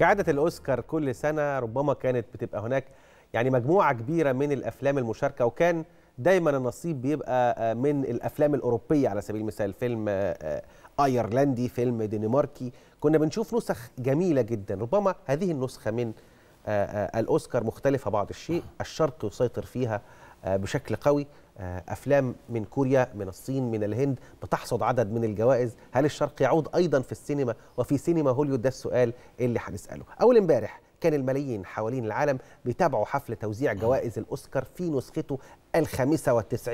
كعادة الأوسكار كل سنة ربما كانت بتبقى هناك يعني مجموعة كبيرة من الأفلام المشاركة وكان دايما النصيب بيبقى آه، من الأفلام الأوروبية على سبيل المثال فيلم آه، آه، أيرلندي فيلم دنماركي كنا بنشوف نسخ جميلة جدا ربما هذه النسخة من الأوسكار مختلفة بعض الشيء الشرق يسيطر فيها بشكل قوي آه، افلام من كوريا من الصين من الهند بتحصد عدد من الجوائز هل الشرق يعود ايضا في السينما وفي سينما هوليوود ده السؤال اللي هنساله اول امبارح كان الملايين حوالين العالم بيتابعوا حفل توزيع جوائز الأوسكار في نسخته ال95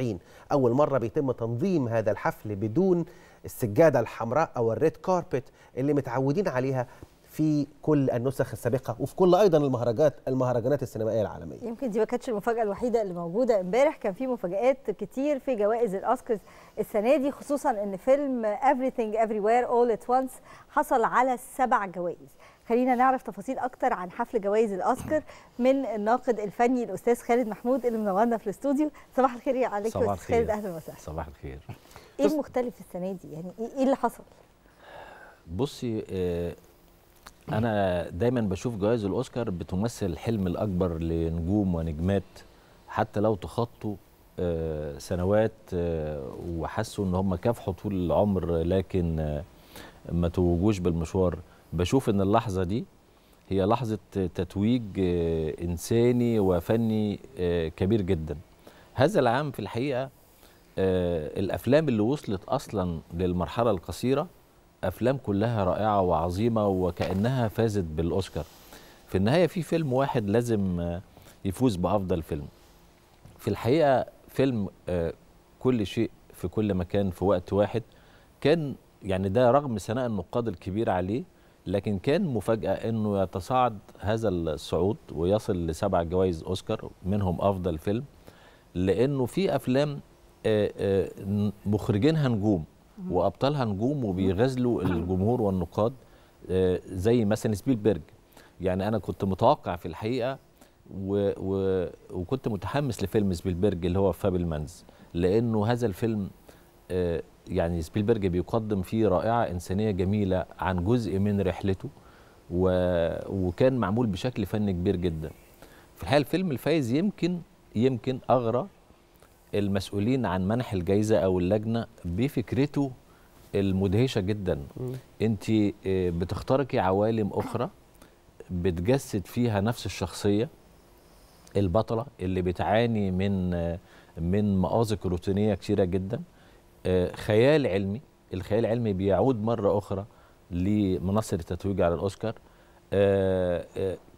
أول مرة بيتم تنظيم هذا الحفل بدون السجادة الحمراء أو الريد كاربت اللي متعودين عليها في كل النسخ السابقه وفي كل ايضا المهرجانات المهرجانات السينمائيه العالميه يمكن دي ما كانتش المفاجاه الوحيده اللي موجوده امبارح كان في مفاجات كتير في جوائز الاوسكارز السنه دي خصوصا ان فيلم everything everywhere all at once حصل على سبع جوائز خلينا نعرف تفاصيل اكتر عن حفل جوائز الاوسكار من الناقد الفني الاستاذ خالد محمود اللي منورنا في الاستوديو صباح الخير عليك صباح الخير خالد اهلا وسهلا صباح الخير ايه المختلف السنه دي يعني ايه, إيه اللي حصل بصي آه، انا دايما بشوف جوائز الاوسكار بتمثل الحلم الاكبر لنجوم ونجمات حتى لو تخطوا آه، سنوات آه، وحسوا ان هم كافحوا طول العمر لكن آه، ما توجوش بالمشوار بشوف ان اللحظه دي هي لحظه تتويج انساني وفني كبير جدا هذا العام في الحقيقه الافلام اللي وصلت اصلا للمرحله القصيره افلام كلها رائعه وعظيمه وكانها فازت بالاوسكار في النهايه في فيلم واحد لازم آه، يفوز بافضل فيلم في الحقيقه فيلم آه، كل شيء في كل مكان في وقت واحد كان يعني ده رغم ثناء النقاد الكبير عليه لكن كان مفاجأة أنه يتصاعد هذا الصعود ويصل لسبع جوائز أوسكار منهم أفضل فيلم لأنه في أفلام آه، مخرجينها نجوم وابطالها نجوم وبيغازلوا الجمهور والنقاد آه، زي مثلا سبيلبرج يعني انا كنت متوقع في الحقيقه و و وكنت متحمس لفيلم سبيلبرج اللي هو فابلمانز لانه هذا الفيلم آه، يعني سبيلبرج بيقدم فيه رائعه انسانيه جميله عن جزء من رحلته و... وكان معمول بشكل فني كبير جدا في الحقيقه الفيلم الفايز يمكن يمكن اغرى المسؤولين عن منح الجائزه او اللجنه بفكرته المدهشه جدا انت آه، بتخترقي عوالم اخرى بتجسد فيها نفس الشخصيه البطله اللي بتعاني من آه، من مآزق روتينيه كثيره جدا آه، خيال علمي الخيال العلمي بيعود مره اخرى لمنصه التتويج على الاوسكار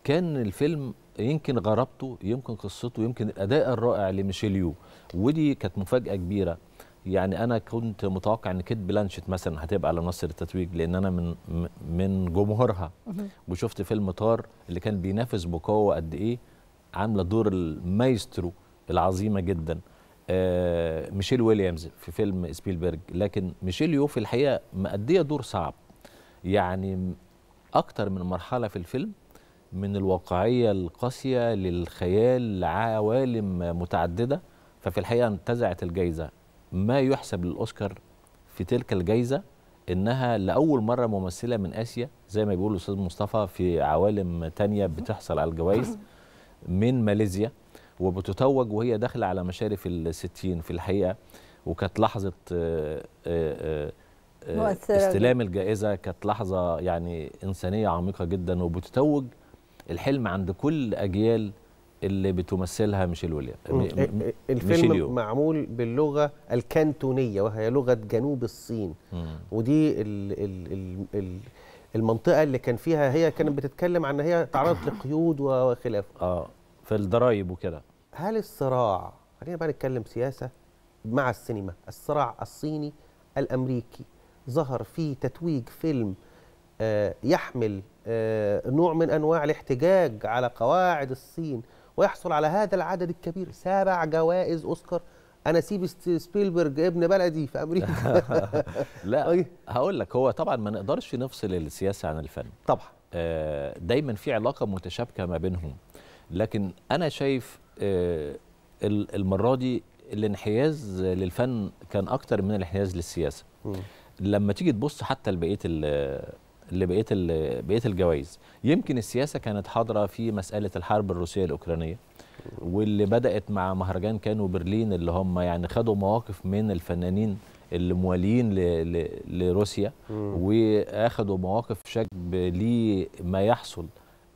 كان الفيلم يمكن غرابته يمكن قصته يمكن الاداء الرائع لميشيليو ودي كانت مفاجاه كبيره يعني انا كنت متوقع ان كيت بلانشيت مثلا هتبقى على منصه التتويج لان انا من من جمهورها وشفت فيلم طار اللي كان بينافس بقوه قد ايه عامله دور المايسترو العظيمه جدا آه ميشيل ويليامز في فيلم سبيلبرج لكن ميشيليو في الحقيقه مأديه دور صعب يعني اكتر من مرحله في الفيلم من الواقعيه القاسيه للخيال لعوالم متعدده ففي الحقيقه انتزعت الجائزه ما يحسب للاوسكار في تلك الجائزه انها لاول مره ممثله من اسيا زي ما بيقول الاستاذ مصطفى في عوالم تانية بتحصل على الجوائز من ماليزيا وبتتوج وهي داخله على مشارف الستين في الحقيقه وكانت لحظه آه، آه، آه، استلام الجائزه كانت لحظه يعني انسانيه عميقه جدا وبتتوج الحلم عند كل اجيال اللي بتمثلها ميشيل ويليام إيه، إيه، الفيلم ميشيليو. معمول باللغه الكانتونيه وهي لغه جنوب الصين مم. ودي الـ الـ الـ الـ المنطقه اللي كان فيها هي كانت بتتكلم عن هي تعرضت لقيود وخلافه اه في الضرايب وكده هل الصراع خلينا بقى نتكلم سياسه مع السينما الصراع الصيني الامريكي ظهر في تتويج فيلم آه، يحمل آه، نوع من أنواع الاحتجاج على قواعد الصين ويحصل على هذا العدد الكبير سبع جوائز أوسكار انا سيب سبيلبرج ابن بلدي في امريكا لا طيب. هقول لك هو طبعا ما نقدرش نفصل السياسه عن الفن طبعا آه، دايما في علاقه متشابكه ما بينهم لكن انا شايف المره دي الانحياز للفن كان اكتر من الانحياز للسياسه لما تيجي تبص حتى لبقيه لبقيه بقيه الجوائز يمكن السياسه كانت حاضره في مساله الحرب الروسيه الاوكرانيه واللي بدات مع مهرجان كانوا برلين اللي هم يعني خدوا مواقف من الفنانين اللي موالين لروسيا واخدوا مواقف شكب لما يحصل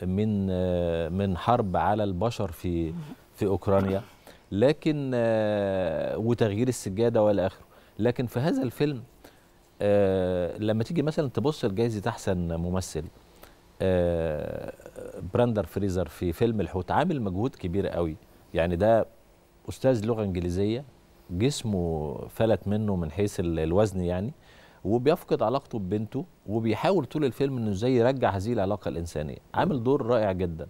من من حرب على البشر في في اوكرانيا لكن وتغيير السجاده والى اخره لكن في هذا الفيلم آه، لما تيجي مثلا تبص لجائزه احسن ممثل آه، براندر فريزر في فيلم الحوت عامل مجهود كبير قوي يعني ده استاذ لغه انجليزيه جسمه فلت منه من حيث الوزن يعني وبيفقد علاقته ببنته وبيحاول طول الفيلم انه ازاي يرجع هذه العلاقه الانسانيه عامل دور رائع جدا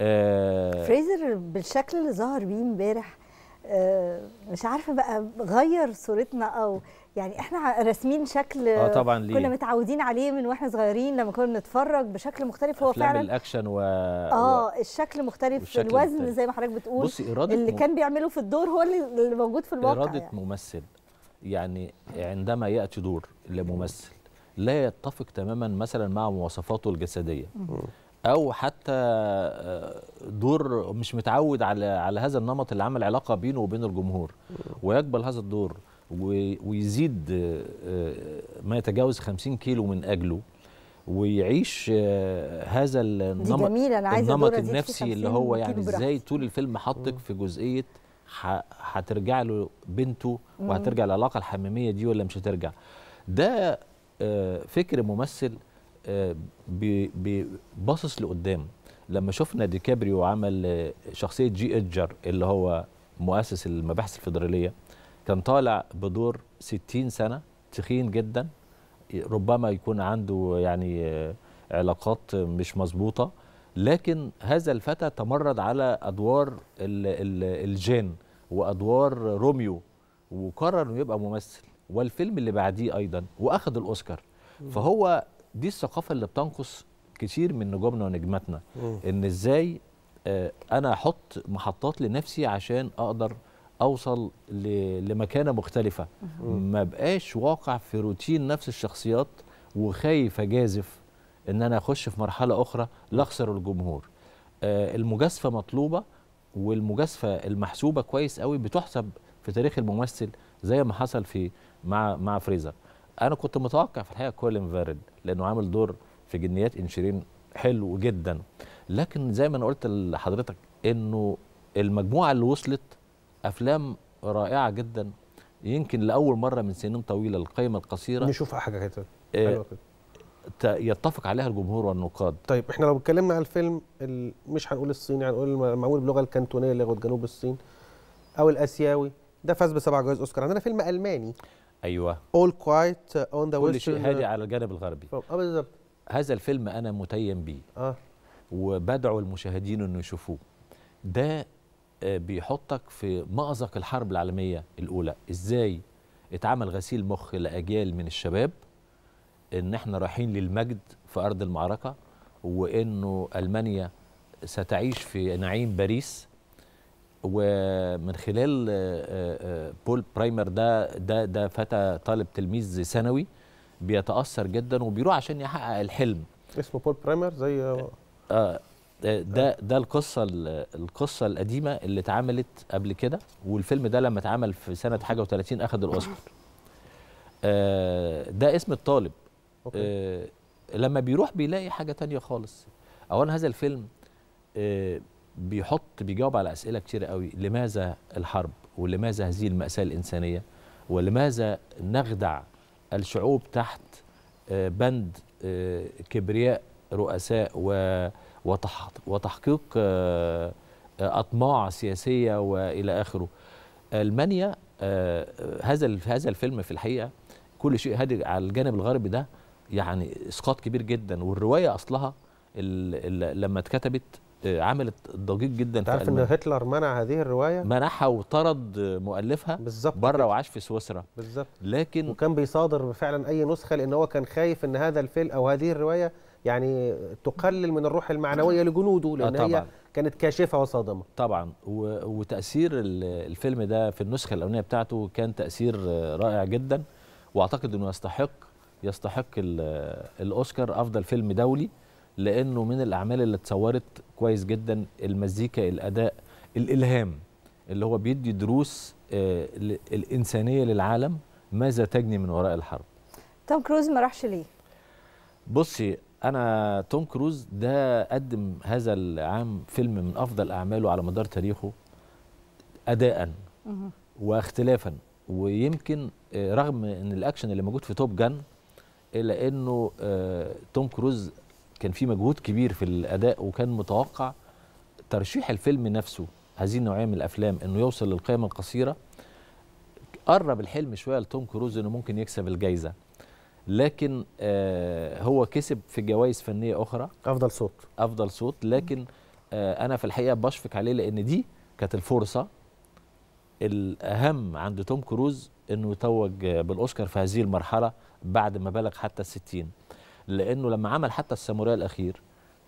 آه فريزر بالشكل اللي ظهر بيه امبارح آه، مش عارفه بقى غير صورتنا او يعني احنا راسمين شكل اه طبعا ليه كنا متعودين عليه من واحنا صغيرين لما كنا بنتفرج بشكل مختلف هو فعلا الاكشن و اه الشكل مختلف الوزن مختلف. زي ما حضرتك بتقول بصي اراده اللي م... كان بيعمله في الدور هو اللي موجود في الواقع اراده يعني. ممثل يعني عندما ياتي دور لممثل لا يتفق تماما مثلا مع مواصفاته الجسديه او حتى آه، دور مش متعود على على هذا النمط اللي عمل علاقه بينه وبين الجمهور ويقبل هذا الدور ويزيد آه، آه، ما يتجاوز 50 كيلو من اجله ويعيش هذا النمط أنا النمط النفسي اللي هو يعني ازاي طول الفيلم حطك في جزئيه هترجع له بنته وهترجع العلاقه الحميميه دي ولا مش هترجع ده فكر ممثل آه، باصص لقدام لما شفنا ديكابريو عمل آه، شخصيه جي ادجر اللي هو مؤسس المباحث الفيدراليه كان طالع بدور 60 سنه تخين جدا ربما يكون عنده يعني آه، علاقات مش مظبوطه لكن هذا الفتى تمرد على ادوار الجين وادوار روميو وقرر انه يبقى ممثل والفيلم اللي بعديه ايضا واخذ الاوسكار فهو دي الثقافه اللي بتنقص كتير من نجومنا ونجماتنا ان ازاي آه، انا احط محطات لنفسي عشان اقدر اوصل لمكانه مختلفه ما بقاش واقع في روتين نفس الشخصيات وخايف اجازف ان انا اخش في مرحله اخرى لأخسر الجمهور آه، المجازفه مطلوبه والمجازفه المحسوبه كويس قوي بتحسب في تاريخ الممثل زي ما حصل في مع مع فريزر انا كنت متوقع في الحقيقه كولين فارد لانه عامل دور في جنيات انشيرين حلو جدا لكن زي ما انا قلت لحضرتك انه المجموعه اللي وصلت افلام رائعه جدا يمكن لاول مره من سنين طويله القائمه القصيره نشوف حاجه كده آه، كده يتفق عليها الجمهور والنقاد طيب احنا لو اتكلمنا على الفيلم مش هنقول الصيني هنقول معمول باللغه الكانتونيه اللي هو جنوب الصين او الاسيوي ده فاز بسبع جوائز اوسكار عندنا فيلم الماني ايوه اول كوايت اون ذا كل شيء هادي آه، على الجانب الغربي بالظبط هذا الفيلم انا متيم بيه اه وبدعو المشاهدين انه يشوفوه ده آه، بيحطك في مأزق الحرب العالميه الاولى ازاي اتعمل غسيل مخ لاجيال من الشباب ان احنا رايحين للمجد في ارض المعركه وانه المانيا ستعيش في نعيم باريس ومن خلال آه، آه، آه، بول برايمر ده ده ده فتى طالب تلميذ ثانوي بيتاثر جدا وبيروح عشان يحقق الحلم اسمه بول برايمر زي آه ده ده القصه القصه القديمه اللي اتعملت قبل كده والفيلم ده لما اتعمل في سنه حاجه و30 اخذ الاوسكار آه ده اسم الطالب آه لما بيروح بيلاقي حاجه تانية خالص اولا هذا الفيلم آه بيحط بيجاوب على اسئله كتير قوي لماذا الحرب ولماذا هذه الماساه الانسانيه ولماذا نخدع الشعوب تحت آه، بند آه، كبرياء رؤساء وتحقيق آه، اطماع سياسيه والى اخره المانيا هذا هذا الفيلم في الحقيقه كل شيء هادي على الجانب الغربي ده يعني اسقاط كبير جدا والروايه اصلها لما اتكتبت عملت ضجيج جدا انت عارف ان هتلر منع هذه الروايه منعها وطرد مؤلفها بالظبط بره وعاش في سويسرا بالظبط لكن وكان بيصادر فعلا اي نسخه لان هو كان خايف ان هذا الفيلم او هذه الروايه يعني تقلل من الروح المعنويه لجنوده لان آه هي كانت كاشفه وصادمه طبعا وتاثير الفيلم ده في النسخه الاولانيه بتاعته كان تاثير رائع جدا واعتقد انه يستحق يستحق الاوسكار افضل فيلم دولي لانه من الاعمال اللي اتصورت كويس جدا المزيكا الاداء الالهام اللي هو بيدي دروس آه، الانسانيه للعالم ماذا تجني من وراء الحرب توم كروز ما راحش ليه بصي انا توم كروز ده قدم هذا العام فيلم من افضل اعماله على مدار تاريخه اداء واختلافا ويمكن آه، رغم ان الاكشن اللي موجود في توب جان الا انه آه، توم كروز كان في مجهود كبير في الاداء وكان متوقع ترشيح الفيلم نفسه هذه النوعيه من الافلام انه يوصل للقيمه القصيره قرب الحلم شويه لتوم كروز انه ممكن يكسب الجائزه لكن آه هو كسب في جوائز فنيه اخرى افضل صوت افضل صوت لكن آه انا في الحقيقه بشفق عليه لان دي كانت الفرصه الاهم عند توم كروز انه يتوج بالاوسكار في هذه المرحله بعد ما بلغ حتى الستين لانه لما عمل حتى الساموراي الاخير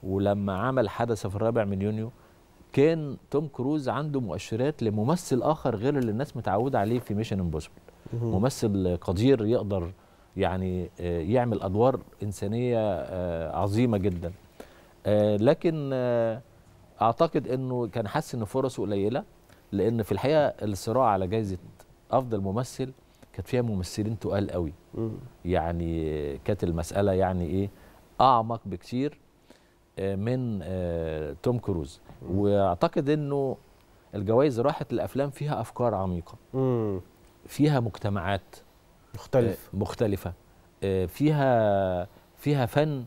ولما عمل حدث في الرابع من يونيو كان توم كروز عنده مؤشرات لممثل اخر غير اللي الناس متعوده عليه في ميشن امبوسيبل ممثل قدير يقدر يعني آه، يعمل ادوار انسانيه آه، عظيمه جدا آه، لكن اعتقد انه كان حاسس ان فرصه قليله لان في الحقيقه الصراع على جائزه افضل ممثل كانت فيها ممثلين تقال قوي يعني كانت المساله يعني ايه اعمق بكتير آه، من آه، توم كروز واعتقد انه الجوائز راحت لافلام فيها افكار عميقه فيها مجتمعات آه، مختلف مختلفه فيها فيها فن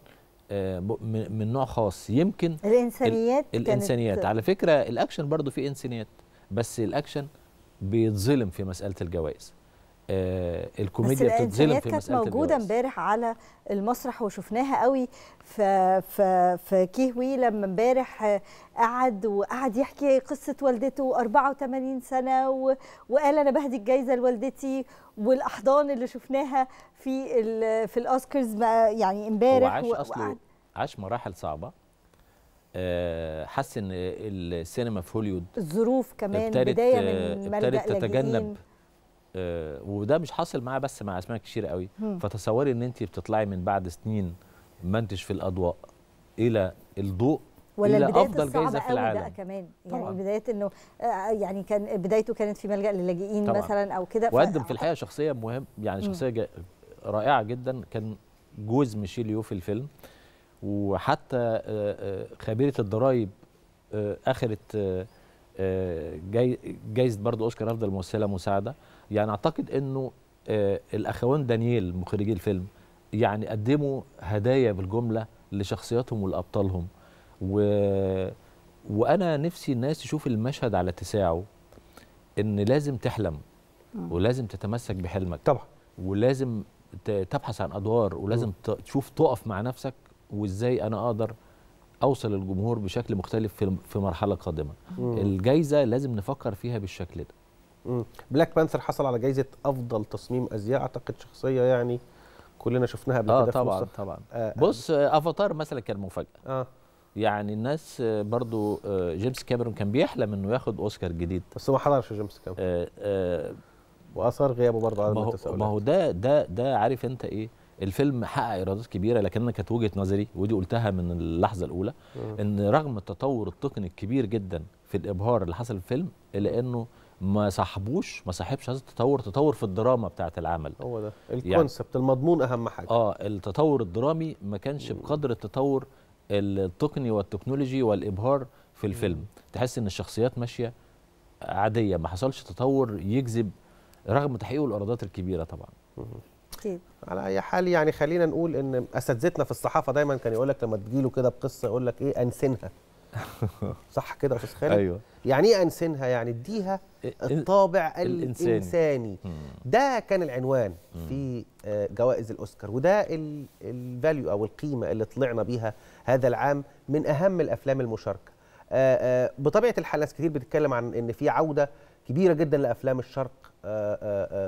من نوع خاص يمكن الانسانيات الانسانيات كانت على فكره الاكشن برضو فيه انسانيات بس الاكشن بيتظلم في مساله الجوائز آه الكوميديا بتتظلم في مساله كانت موجوده امبارح على المسرح وشفناها قوي فكيهوي لما امبارح قعد وقعد يحكي قصه والدته 84 سنه وقال انا بهدي الجايزه لوالدتي والاحضان اللي شفناها في في الاوسكارز يعني امبارح وعاش اصله عاش مراحل صعبه آه، حس ان السينما في هوليوود الظروف كمان بدايه من آه، ابتدت تتجنب آه وده مش حاصل معاه بس مع اسماء كتير قوي فتصوري ان انت بتطلعي من بعد سنين منتج في الاضواء الى الضوء ولا إلى البدايات أفضل جائزه في العالم. بقى كمان يعني طبعا. بداية انه آه، يعني كان بدايته كانت في ملجأ للاجئين مثلا او كده وقدم ف... في الحقيقة شخصية مهم يعني شخصية جا... رائعة جدا كان جوز ميشيل يو في الفيلم وحتى آه، آه، خبيرة الضرايب آخرت آه، جايزه برضو اوسكار افضل ممثله مساعده يعني اعتقد انه آه، الاخوان دانييل مخرجي الفيلم يعني قدموا هدايا بالجمله لشخصياتهم ولابطالهم و... وانا نفسي الناس تشوف المشهد على اتساعه ان لازم تحلم آه. ولازم تتمسك بحلمك طبعا ولازم تبحث عن ادوار ولازم تشوف تقف مع نفسك وازاي انا اقدر اوصل الجمهور بشكل مختلف في في مرحله قادمه الجايزه لازم نفكر فيها بالشكل ده بلاك بانثر حصل على جايزه افضل تصميم ازياء اعتقد شخصيه يعني كلنا شفناها قبل آه طبعا في طبعا آه،, آه بص آه افاتار مثلا كان مفاجاه آه. يعني الناس برضو جيمس آه، كاميرون كان بيحلم انه ياخد اوسكار جديد بس ما حضرش جيمس كاميرون آه آه واثار غيابه برضه على ما هو ده ده ده عارف انت ايه الفيلم حقق ايرادات كبيره لكن كانت وجهه نظري ودي قلتها من اللحظه الاولى ان رغم التطور التقني الكبير جدا في الابهار اللي حصل في الفيلم الا انه ما صاحبوش ما صاحبش هذا التطور تطور في الدراما بتاعه العمل هو ده يعني الكونسبت يعني المضمون اهم حاجه اه التطور الدرامي ما كانش بقدر التطور التقني والتكنولوجي والابهار في الفيلم مم. تحس ان الشخصيات ماشيه عاديه ما حصلش تطور يجذب رغم تحقيق الايرادات الكبيره طبعا طيب على اي حال يعني خلينا نقول ان اساتذتنا في الصحافه دايما كان يقول لك لما تجيله كده بقصه يقول لك ايه انسنها صح كده يا استاذ خالد ايوه يعني ايه انسنها يعني اديها الطابع الانساني, الإنساني. ده كان العنوان في آه، جوائز الاوسكار وده الفاليو او القيمه اللي طلعنا بيها هذا العام من اهم الافلام المشاركه آه، آه، بطبيعه الحال ناس كتير بتتكلم عن ان في عوده كبيره جدا لافلام الشرق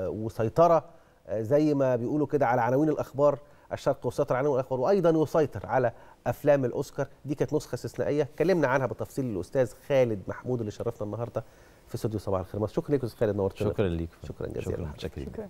وسيطره زي ما بيقولوا كده على عناوين الاخبار الشرق وسيطر على عناوين الاخبار وايضا يسيطر على افلام الاوسكار دي كانت نسخه استثنائيه اتكلمنا عنها بالتفصيل الاستاذ خالد محمود اللي شرفنا النهارده في استوديو صباح الخير مصر شكرا لك استاذ خالد نورتنا شكرا ليك شكرا جزيلا شكرا, شكرا.